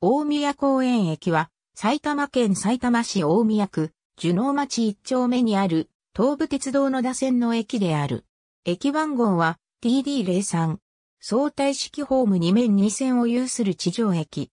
大宮公園駅は、埼玉県埼玉市大宮区、樹能町一丁目にある、東武鉄道の打線の駅である。駅番号は TD03。相対式ホーム2面2線を有する地上駅。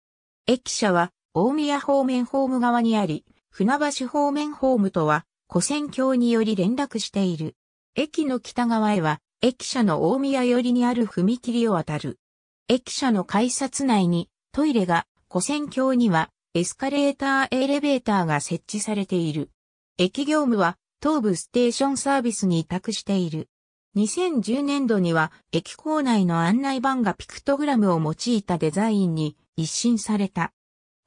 駅舎は、大宮方面ホーム側にあり、船橋方面ホームとは、古線橋により連絡している。駅の北側へは、駅舎の大宮寄りにある踏切を渡る。駅舎の改札内に、トイレが古戦橋にはエスカレーターエレベーターが設置されている。駅業務は東部ステーションサービスに委託している。2010年度には駅構内の案内板がピクトグラムを用いたデザインに一新された。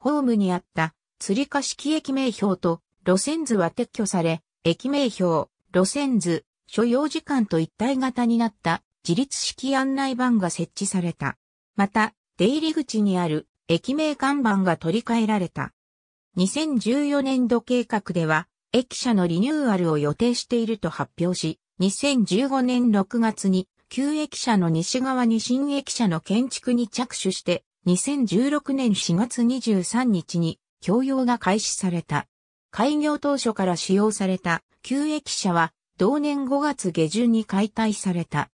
ホームにあった釣り式駅名標と路線図は撤去され、駅名標、路線図、所要時間と一体型になった自立式案内板が設置された。また、出入り口にある駅名看板が取り替えられた。2014年度計画では、駅舎のリニューアルを予定していると発表し、2015年6月に旧駅舎の西側に新駅舎の建築に着手して、2016年4月23日に供用が開始された。開業当初から使用された旧駅舎は同年5月下旬に解体された。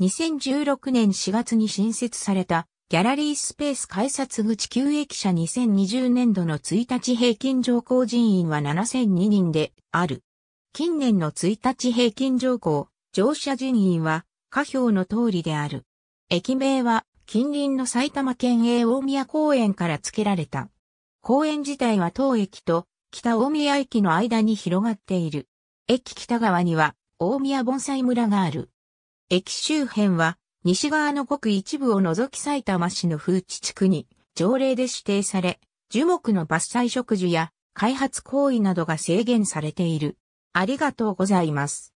2016年4月に新設されたギャラリースペース改札口旧駅舎2020年度の1日平均乗降人員は7002人である。近年の1日平均乗降、乗車人員は下表の通りである。駅名は近隣の埼玉県営大宮公園から付けられた。公園自体は当駅と北大宮駅の間に広がっている。駅北側には大宮盆栽村がある。駅周辺は西側の国一部を除き埼玉市の風地地区に条例で指定され、樹木の伐採植樹や開発行為などが制限されている。ありがとうございます。